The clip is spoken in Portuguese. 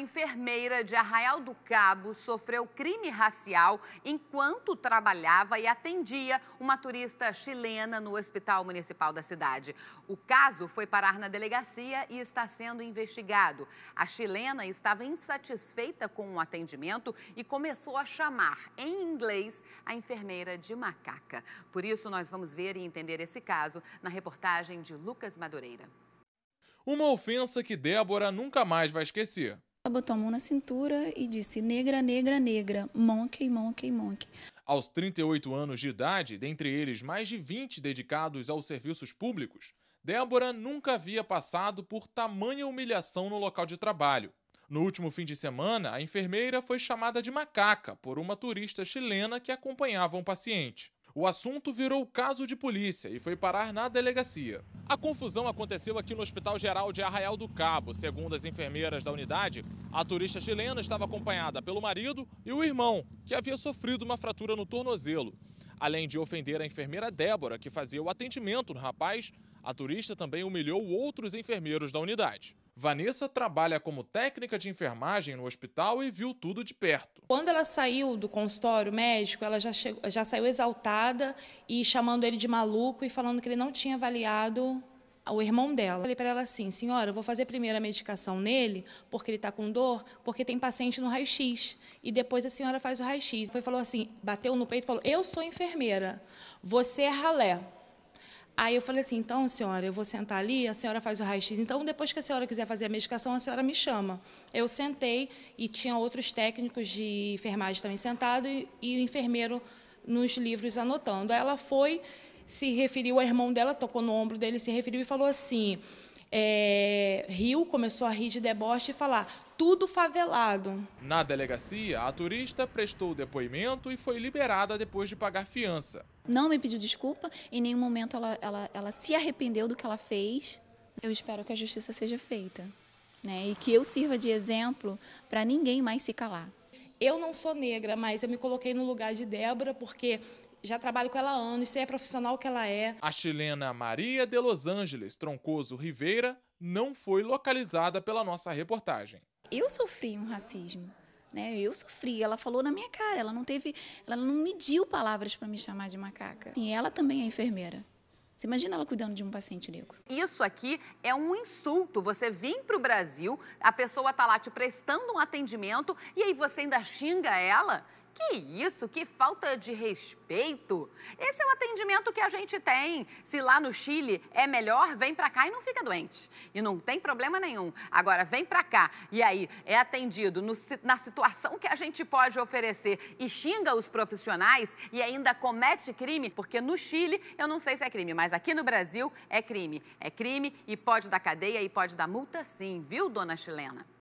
enfermeira de Arraial do Cabo sofreu crime racial enquanto trabalhava e atendia uma turista chilena no Hospital Municipal da cidade. O caso foi parar na delegacia e está sendo investigado. A chilena estava insatisfeita com o atendimento e começou a chamar, em inglês, a enfermeira de macaca. Por isso, nós vamos ver e entender esse caso na reportagem de Lucas Madureira. Uma ofensa que Débora nunca mais vai esquecer ela botou a mão na cintura e disse: Negra, negra, negra, monkey, monkey, monkey. Aos 38 anos de idade, dentre eles mais de 20 dedicados aos serviços públicos, Débora nunca havia passado por tamanha humilhação no local de trabalho. No último fim de semana, a enfermeira foi chamada de macaca por uma turista chilena que acompanhava um paciente. O assunto virou caso de polícia e foi parar na delegacia. A confusão aconteceu aqui no Hospital Geral de Arraial do Cabo. Segundo as enfermeiras da unidade, a turista chilena estava acompanhada pelo marido e o irmão, que havia sofrido uma fratura no tornozelo. Além de ofender a enfermeira Débora, que fazia o atendimento no rapaz, a turista também humilhou outros enfermeiros da unidade. Vanessa trabalha como técnica de enfermagem no hospital e viu tudo de perto. Quando ela saiu do consultório médico, ela já, chegou, já saiu exaltada e chamando ele de maluco e falando que ele não tinha avaliado o irmão dela. Falei para ela assim, senhora, eu vou fazer primeiro a medicação nele, porque ele está com dor, porque tem paciente no raio-x. E depois a senhora faz o raio-x. Foi falou assim, bateu no peito e falou, eu sou enfermeira, você é ralé. Aí eu falei assim, então, senhora, eu vou sentar ali, a senhora faz o raio-x. Então, depois que a senhora quiser fazer a medicação, a senhora me chama. Eu sentei e tinha outros técnicos de enfermagem também sentado e, e o enfermeiro nos livros anotando. Aí ela foi, se referiu ao irmão dela, tocou no ombro dele, se referiu e falou assim é, riu, começou a rir de deboche e falar: tudo favelado. Na delegacia, a turista prestou o depoimento e foi liberada depois de pagar fiança. Não me pediu desculpa, em nenhum momento ela, ela, ela se arrependeu do que ela fez. Eu espero que a justiça seja feita né? e que eu sirva de exemplo para ninguém mais se calar. Eu não sou negra, mas eu me coloquei no lugar de Débora, porque já trabalho com ela há anos, sei a profissional que ela é. A chilena Maria de Los Angeles Troncoso Rivera não foi localizada pela nossa reportagem. Eu sofri um racismo. Né? Eu sofri, ela falou na minha cara, ela não teve, ela não mediu palavras para me chamar de macaca. E ela também é enfermeira. Você imagina ela cuidando de um paciente negro. Isso aqui é um insulto. Você vem para o Brasil, a pessoa está lá te prestando um atendimento e aí você ainda xinga ela? Que isso, que falta de respeito. Esse é o atendimento que a gente tem. Se lá no Chile é melhor, vem pra cá e não fica doente. E não tem problema nenhum. Agora, vem pra cá e aí é atendido no, na situação que a gente pode oferecer e xinga os profissionais e ainda comete crime, porque no Chile eu não sei se é crime, mas aqui no Brasil é crime. É crime e pode dar cadeia e pode dar multa sim, viu, dona chilena?